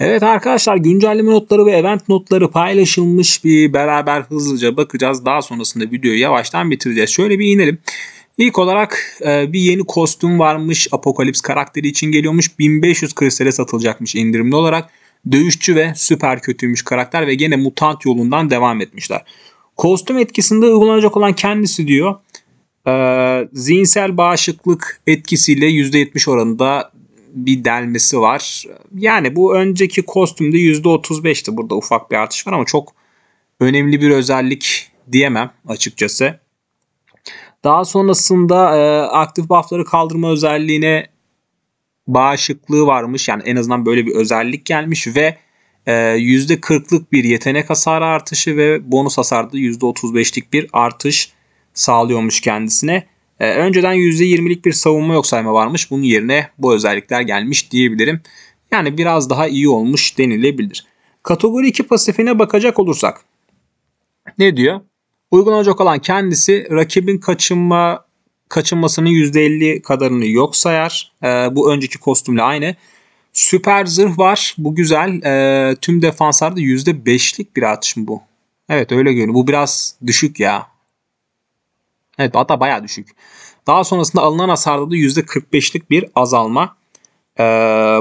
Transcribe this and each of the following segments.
Evet arkadaşlar güncelleme notları ve event notları paylaşılmış bir beraber hızlıca bakacağız. Daha sonrasında videoyu yavaştan bitireceğiz. Şöyle bir inelim. İlk olarak e, bir yeni kostüm varmış. Apokalips karakteri için geliyormuş. 1500 kristale satılacakmış indirimli olarak. Dövüşçü ve süper kötüymüş karakter ve gene mutant yolundan devam etmişler. Kostüm etkisinde uygulanacak olan kendisi diyor. E, zihinsel bağışıklık etkisiyle %70 oranında bir delmesi var. Yani bu önceki kostümde %35'ti. Burada ufak bir artış var ama çok önemli bir özellik diyemem açıkçası. Daha sonrasında e, aktif buff'ları kaldırma özelliğine bağışıklığı varmış. Yani en azından böyle bir özellik gelmiş ve e, %40'lık bir yetenek hasarı artışı ve bonus hasarda %35'lik bir artış sağlıyormuş kendisine. E, önceden %20'lik bir savunma yok sayma varmış. Bunun yerine bu özellikler gelmiş diyebilirim. Yani biraz daha iyi olmuş denilebilir. Kategori 2 pasifine bakacak olursak ne diyor? Uygulanacak olan kendisi rakibin kaçınma kaçınmasının %50 kadarını yok sayar. E, bu önceki kostümle aynı. Süper zırh var. Bu güzel. E, tüm defanslarda %5'lik bir artış mı bu? Evet öyle görünüyor. Bu biraz düşük ya. Evet hatta bayağı düşük. Daha sonrasında alınan hasarda da %45'lik bir azalma. Ee,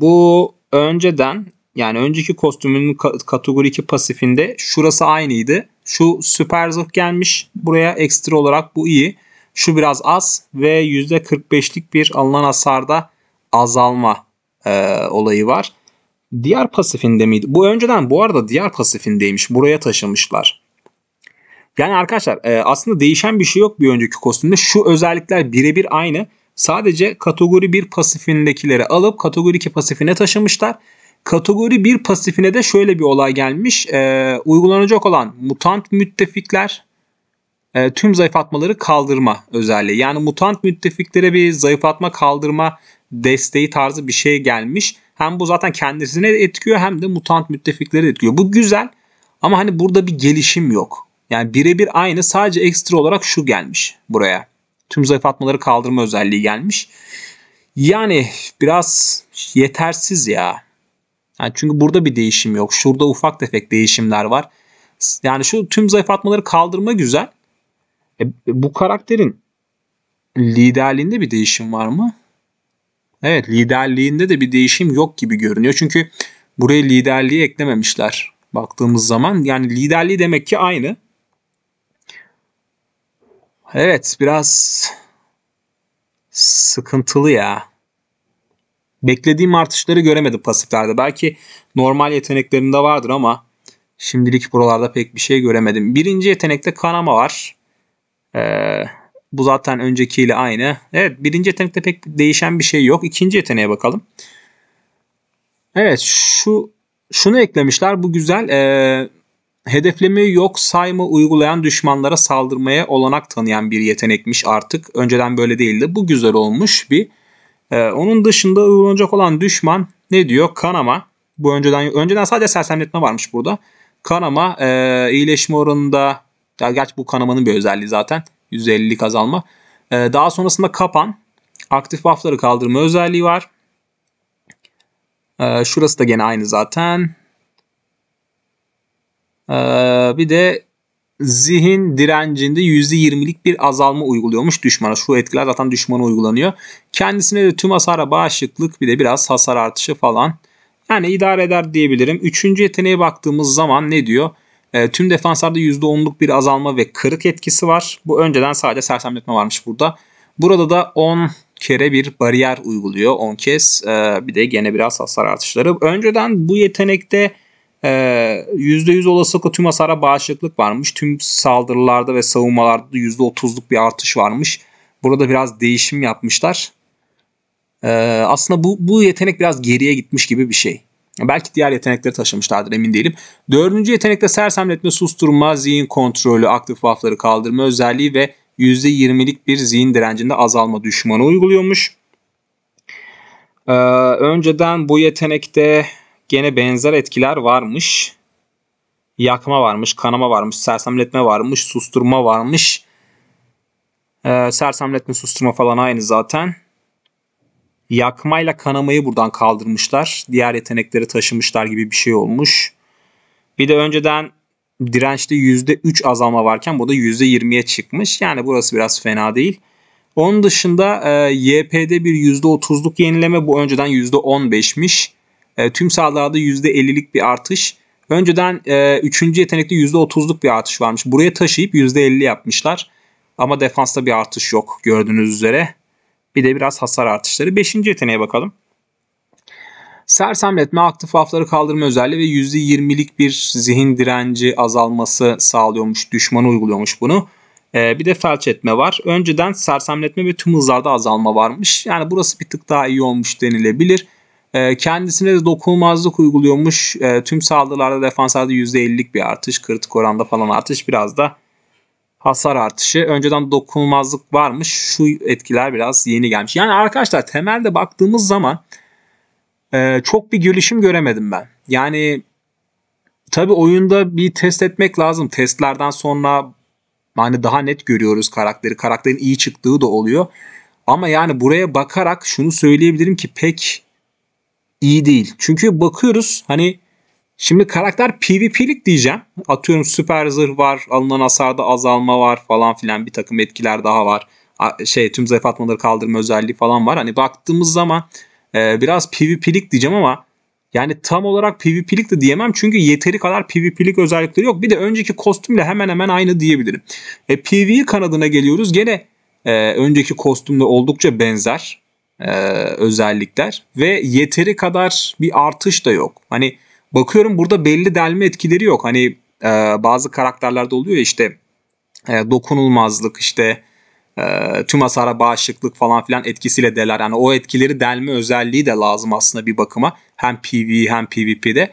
bu önceden yani önceki kostümünün kategori 2 pasifinde şurası aynıydı. Şu süper zırh gelmiş. Buraya ekstra olarak bu iyi. Şu biraz az ve %45'lik bir alınan hasarda azalma e, olayı var. Diğer pasifinde miydi? Bu önceden bu arada diğer pasifindeymiş. Buraya taşımışlar. Yani arkadaşlar e, aslında değişen bir şey yok bir önceki kostümde. Şu özellikler birebir aynı. Sadece kategori 1 pasifindekileri alıp kategori 2 pasifine taşımışlar. Kategori 1 pasifine de şöyle bir olay gelmiş. E, uygulanacak olan mutant müttefikler e, tüm zayıflatmaları kaldırma özelliği. Yani mutant müttefiklere bir zayıflatma kaldırma desteği tarzı bir şey gelmiş. Hem bu zaten kendisine etkiyor hem de mutant müttefikleri etkiliyor. Bu güzel ama hani burada bir gelişim yok. Yani birebir aynı sadece ekstra olarak şu gelmiş buraya. Tüm zayıflatmaları kaldırma özelliği gelmiş. Yani biraz yetersiz ya. Yani çünkü burada bir değişim yok. Şurada ufak tefek değişimler var. Yani şu tüm zayıflatmaları kaldırma güzel. E, bu karakterin liderliğinde bir değişim var mı? Evet liderliğinde de bir değişim yok gibi görünüyor. Çünkü buraya liderliği eklememişler baktığımız zaman. Yani liderliği demek ki aynı. Evet biraz sıkıntılı ya. Beklediğim artışları göremedim pasiflerde. Belki normal yeteneklerinde vardır ama şimdilik buralarda pek bir şey göremedim. Birinci yetenekte kanama var. Ee, bu zaten öncekiyle aynı. Evet birinci yetenekte pek değişen bir şey yok. İkinci yeteneğe bakalım. Evet şu şunu eklemişler. Bu güzel. Ee, Hedeflemeyi yok sayma uygulayan düşmanlara saldırmaya olanak tanıyan bir yetenekmiş artık. Önceden böyle değildi. Bu güzel olmuş bir. Ee, onun dışında uygulanacak olan düşman ne diyor? Kanama. Bu önceden önceden sadece sersemletme varmış burada. Kanama e, iyileşme oranında ya gerçi bu kanamanın bir özelliği zaten. %50'lik azalma. E, daha sonrasında kapan. Aktif buffları kaldırma özelliği var. E, şurası da gene aynı zaten. Ee, bir de zihin direncinde %20'lik bir azalma uyguluyormuş düşmana. Şu etkiler zaten düşmana uygulanıyor. Kendisine de tüm hasara bağışıklık bir de biraz hasar artışı falan. Yani idare eder diyebilirim. Üçüncü yeteneğe baktığımız zaman ne diyor? E, tüm defanslarda %10'luk bir azalma ve kırık etkisi var. Bu önceden sadece sersemletme varmış burada. Burada da 10 kere bir bariyer uyguluyor. 10 kez e, bir de gene biraz hasar artışları. Önceden bu yetenekte e, ee, %100 olasılıkla tüm hasara bağışıklık varmış. Tüm saldırılarda ve savunmalarda %30'luk bir artış varmış. Burada biraz değişim yapmışlar. E, aslında bu, bu yetenek biraz geriye gitmiş gibi bir şey. Belki diğer yetenekleri taşımışlardır emin değilim. Dördüncü yetenekte sersemletme, susturma, zihin kontrolü, aktif buffları kaldırma özelliği ve %20'lik bir zihin direncinde azalma düşmanı uyguluyormuş. Ee, önceden bu yetenekte Gene benzer etkiler varmış. Yakma varmış, kanama varmış, sersemletme varmış, susturma varmış. Ee, sersemletme, susturma falan aynı zaten. Yakmayla kanamayı buradan kaldırmışlar. Diğer yetenekleri taşımışlar gibi bir şey olmuş. Bir de önceden dirençte %3 azalma varken bu da %20'ye çıkmış. Yani burası biraz fena değil. Onun dışında e, YP'de bir %30'luk yenileme bu önceden %15'miş. E, tüm sahalarda %50'lik bir artış. Önceden e, 3. yetenekte %30'luk bir artış varmış. Buraya taşıyıp %50 yapmışlar. Ama defansta bir artış yok gördüğünüz üzere. Bir de biraz hasar artışları. 5. yeteneğe bakalım. Sersemletme aktif hafları kaldırma özelliği ve %20'lik bir zihin direnci azalması sağlıyormuş. Düşmanı uyguluyormuş bunu. E, bir de felç etme var. Önceden sersemletme ve tüm hızlarda azalma varmış. Yani burası bir tık daha iyi olmuş denilebilir. Ee, kendisine de dokunulmazlık uyguluyormuş. E, tüm saldırılarda defanslarda %50'lik bir artış. Kritik oranda falan artış. Biraz da hasar artışı. Önceden dokunulmazlık varmış. Şu etkiler biraz yeni gelmiş. Yani arkadaşlar temelde baktığımız zaman e, çok bir gelişim göremedim ben. Yani tabi oyunda bir test etmek lazım. Testlerden sonra hani daha net görüyoruz karakteri. Karakterin iyi çıktığı da oluyor. Ama yani buraya bakarak şunu söyleyebilirim ki pek iyi değil. Çünkü bakıyoruz hani şimdi karakter PvP'lik diyeceğim. Atıyorum süper zırh var, alınan hasarda azalma var falan filan bir takım etkiler daha var. Şey tüm zayıf atmaları kaldırma özelliği falan var. Hani baktığımız zaman e, biraz PvP'lik diyeceğim ama yani tam olarak PvP'lik de diyemem çünkü yeteri kadar PvP'lik özellikleri yok. Bir de önceki kostümle hemen hemen aynı diyebilirim. E, PvE kanadına geliyoruz. Gene e, önceki kostümle oldukça benzer e, özellikler ve yeteri kadar bir artış da yok. Hani bakıyorum burada belli delme etkileri yok. Hani e, bazı karakterlerde oluyor ya işte e, dokunulmazlık işte e, tüm hasara bağışıklık falan filan etkisiyle deler. Yani o etkileri delme özelliği de lazım aslında bir bakıma. Hem PvE hem PvP'de.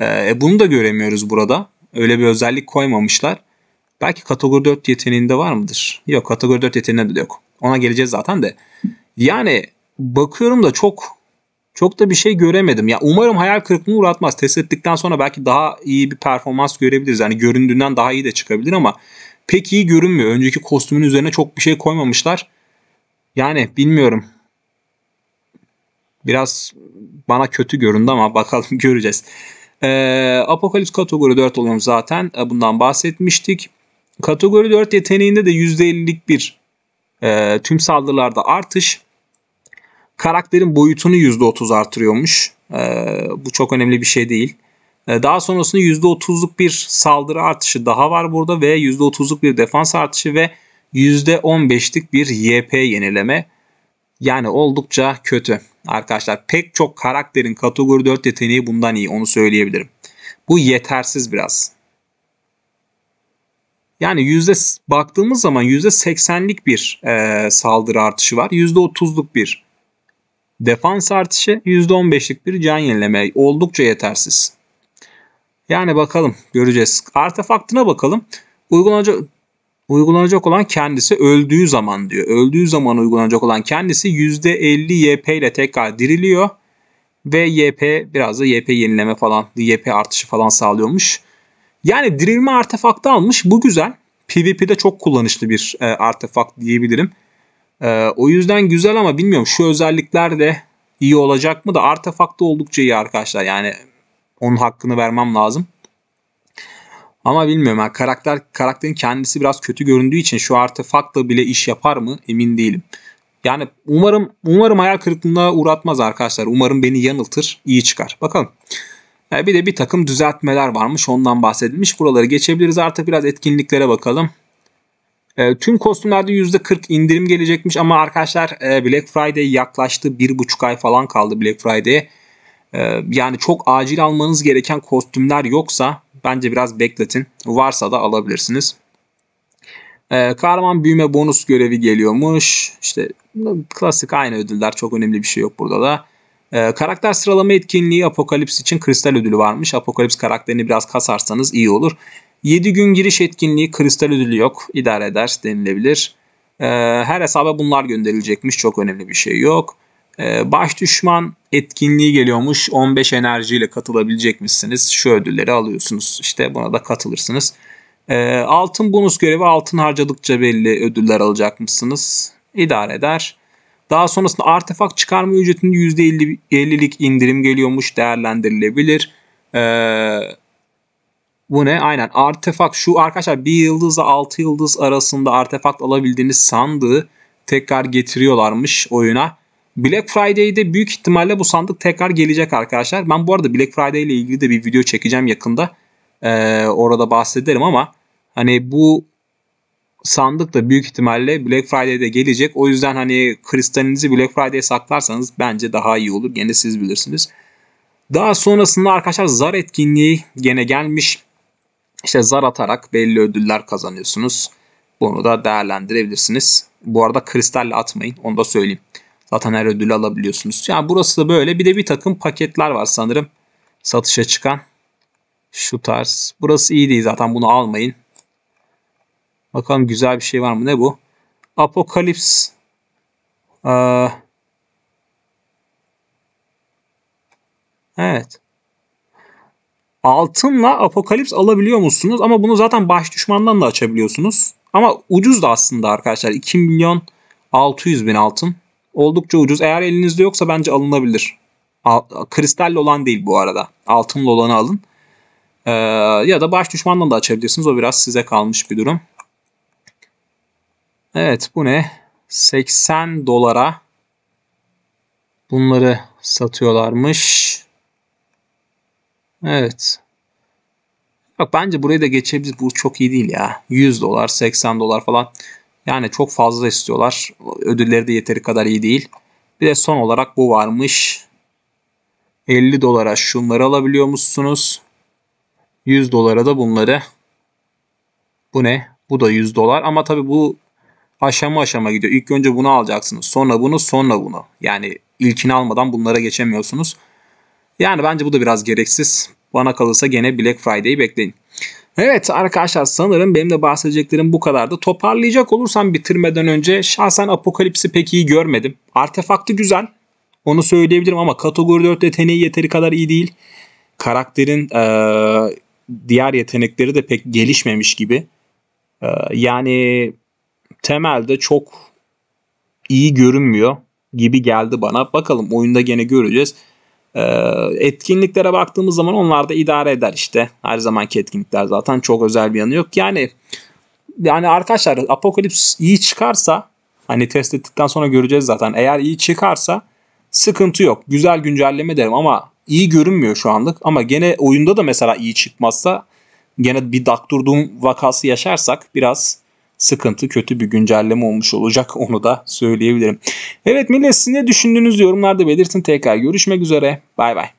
E, e, bunu da göremiyoruz burada. Öyle bir özellik koymamışlar. Belki kategori 4 yeteneğinde var mıdır? Yok kategori 4 yeteneğinde de yok. Ona geleceğiz zaten de. Yani bakıyorum da çok çok da bir şey göremedim. Ya umarım hayal kırıklığına uğratmaz. Test ettikten sonra belki daha iyi bir performans görebiliriz. Yani göründüğünden daha iyi de çıkabilir ama pek iyi görünmüyor. Önceki kostümün üzerine çok bir şey koymamışlar. Yani bilmiyorum. Biraz bana kötü göründü ama bakalım göreceğiz. Ee, Apokalips kategori 4 oluyorum zaten. E, bundan bahsetmiştik. Kategori 4 yeteneğinde de %50'lik bir e, tüm saldırılarda artış karakterin boyutunu %30 artırıyormuş. E, bu çok önemli bir şey değil. E, daha sonrasında %30'luk bir saldırı artışı daha var burada ve %30'luk bir defans artışı ve %15'lik bir YP yenileme. Yani oldukça kötü arkadaşlar. Pek çok karakterin kategori 4 yeteneği bundan iyi onu söyleyebilirim. Bu yetersiz biraz. Yani yüzde baktığımız zaman yüzde %80'lik bir e, saldırı artışı var. yüzde %30'luk bir Defans artışı %15'lik bir can yenileme oldukça yetersiz. Yani bakalım göreceğiz. Artefaktına bakalım. Uygulanacak, uygulanacak olan kendisi öldüğü zaman diyor. Öldüğü zaman uygulanacak olan kendisi %50 YP ile tekrar diriliyor. Ve YP biraz da YP yenileme falan, YP artışı falan sağlıyormuş. Yani dirilme artefaktı almış. Bu güzel. PvP'de çok kullanışlı bir e, artefakt diyebilirim. E, o yüzden güzel ama bilmiyorum şu özellikler de iyi olacak mı da artefakta oldukça iyi arkadaşlar. Yani onun hakkını vermem lazım. Ama bilmiyorum yani karakter karakterin kendisi biraz kötü göründüğü için şu artefaktla bile iş yapar mı emin değilim. Yani umarım umarım hayal kırıklığına uğratmaz arkadaşlar. Umarım beni yanıltır, iyi çıkar. Bakalım. Ee, bir de bir takım düzeltmeler varmış. Ondan bahsedilmiş. Buraları geçebiliriz. Artık biraz etkinliklere bakalım. Ee, tüm kostümlerde %40 indirim gelecekmiş ama arkadaşlar e, Black Friday yaklaştı. 1,5 ay falan kaldı Black Friday'e. Ee, yani çok acil almanız gereken kostümler yoksa bence biraz bekletin. Varsa da alabilirsiniz. E, kahraman büyüme bonus görevi geliyormuş. İşte klasik aynı ödüller çok önemli bir şey yok burada da. karakter sıralama etkinliği Apokalips için kristal ödülü varmış. Apokalips karakterini biraz kasarsanız iyi olur. 7 gün giriş etkinliği kristal ödülü yok. İdare eder denilebilir. Ee, her hesaba bunlar gönderilecekmiş. Çok önemli bir şey yok. Ee, baş düşman etkinliği geliyormuş. 15 enerjiyle katılabilecekmişsiniz. Şu ödülleri alıyorsunuz. İşte buna da katılırsınız. Ee, altın bonus görevi altın harcadıkça belli ödüller alacakmışsınız. İdare eder. Daha sonrasında artefak çıkarma ücretinde %50'lik indirim geliyormuş değerlendirilebilir. Ee, bu ne? Aynen artefak. Şu arkadaşlar bir yıldızla altı yıldız arasında artefakt alabildiğiniz sandığı tekrar getiriyorlarmış oyuna. Black Friday'de büyük ihtimalle bu sandık tekrar gelecek arkadaşlar. Ben bu arada Black Friday ile ilgili de bir video çekeceğim yakında. Ee, orada bahsederim ama hani bu sandık da büyük ihtimalle Black Friday'de gelecek. O yüzden hani kristalinizi Black Friday'e saklarsanız bence daha iyi olur. Gene siz bilirsiniz. Daha sonrasında arkadaşlar zar etkinliği gene gelmiş işte zar atarak belli ödüller kazanıyorsunuz. Bunu da değerlendirebilirsiniz. Bu arada kristalle atmayın onu da söyleyeyim. Zaten her ödülü alabiliyorsunuz. Yani burası da böyle. Bir de bir takım paketler var sanırım. Satışa çıkan. Şu tarz. Burası iyi değil zaten bunu almayın. Bakalım güzel bir şey var mı? Ne bu? Apokalips. Ee, evet altınla apokalips alabiliyor musunuz? Ama bunu zaten baş düşmandan da açabiliyorsunuz. Ama ucuz da aslında arkadaşlar. 2 milyon 600 bin altın. Oldukça ucuz. Eğer elinizde yoksa bence alınabilir. Al kristalle olan değil bu arada. Altınlı olanı alın. Ee, ya da baş düşmandan da açabilirsiniz. O biraz size kalmış bir durum. Evet bu ne? 80 dolara bunları satıyorlarmış. Evet. Bak bence burayı da geçebiliriz. Bu çok iyi değil ya. 100 dolar, 80 dolar falan. Yani çok fazla istiyorlar. Ödülleri de yeteri kadar iyi değil. Bir de son olarak bu varmış. 50 dolara şunları alabiliyor musunuz? 100 dolara da bunları. Bu ne? Bu da 100 dolar ama tabii bu aşama aşama gidiyor. İlk önce bunu alacaksınız. Sonra bunu, sonra bunu. Yani ilkini almadan bunlara geçemiyorsunuz. Yani bence bu da biraz gereksiz. Bana kalırsa gene Black Friday'i bekleyin. Evet arkadaşlar sanırım benim de bahsedeceklerim bu kadardı. Toparlayacak olursam bitirmeden önce şahsen Apokalips'i pek iyi görmedim. Artefaktı güzel. Onu söyleyebilirim ama kategori 4 yeteneği yeteri kadar iyi değil. Karakterin ee, diğer yetenekleri de pek gelişmemiş gibi. Ee, yani temelde çok iyi görünmüyor gibi geldi bana. Bakalım oyunda gene göreceğiz. Ee, etkinliklere baktığımız zaman onlar da idare eder işte. Her zamanki etkinlikler zaten çok özel bir yanı yok. Yani yani arkadaşlar Apokalips iyi çıkarsa hani test ettikten sonra göreceğiz zaten. Eğer iyi çıkarsa sıkıntı yok. Güzel güncelleme derim ama iyi görünmüyor şu anlık. Ama gene oyunda da mesela iyi çıkmazsa gene bir dakturdum vakası yaşarsak biraz sıkıntı, kötü bir güncelleme olmuş olacak. Onu da söyleyebilirim. Evet millet sizin ne düşündüğünüzü yorumlarda belirtin. Tekrar görüşmek üzere. Bay bay.